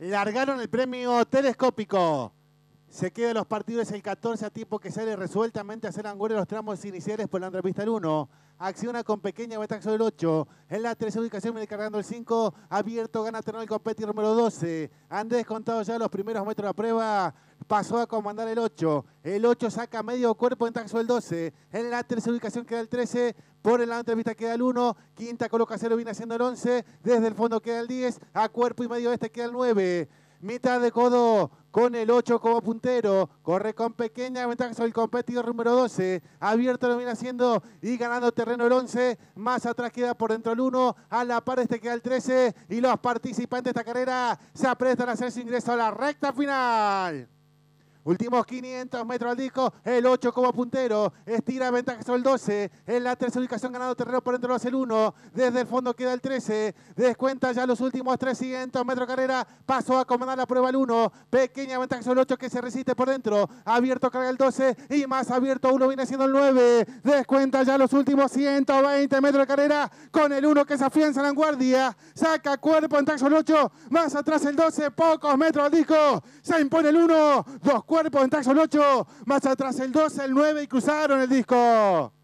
largaron el premio telescópico. Se quedan los partidos el 14 a tiempo que sale resueltamente a hacer de los tramos iniciales por la entrevista del 1. Acciona con pequeña batalla sobre el 8. En la 13 ubicación viene cargando el 5. Abierto gana el Competi número 12. Han descontado ya los primeros metros de la prueba. Pasó a comandar el 8. El 8 saca medio cuerpo en taxo el 12. En la tercera ubicación queda el 13. Por el lado entrevista queda el 1. Quinta coloca 0, viene haciendo el 11. Desde el fondo queda el 10. A cuerpo y medio este queda el 9. Mitad de codo con el 8 como puntero. Corre con pequeña ventaja sobre el competidor número 12. Abierto lo viene haciendo y ganando terreno el 11. Más atrás queda por dentro el 1. A la par este queda el 13. Y los participantes de esta carrera se aprestan a hacer su ingreso a la recta final. Últimos 500 metros al disco, el 8 como puntero, estira ventaja sobre el 12, en la tercera ubicación ganado terreno por dentro lo hace el 1, desde el fondo queda el 13, descuenta ya los últimos 300 metros carrera, pasó a comandar la prueba el 1, pequeña ventaja sobre el 8 que se resiste por dentro, abierto carga el 12 y más abierto 1 viene siendo el 9, descuenta ya los últimos 120 metros de carrera con el 1 que se afianza en la guardia, saca cuerpo en taxo el 8, más atrás el 12, pocos metros al disco, se impone el 1, 2 cuerpo, en el 8, más atrás el 12, el 9 y cruzaron el disco.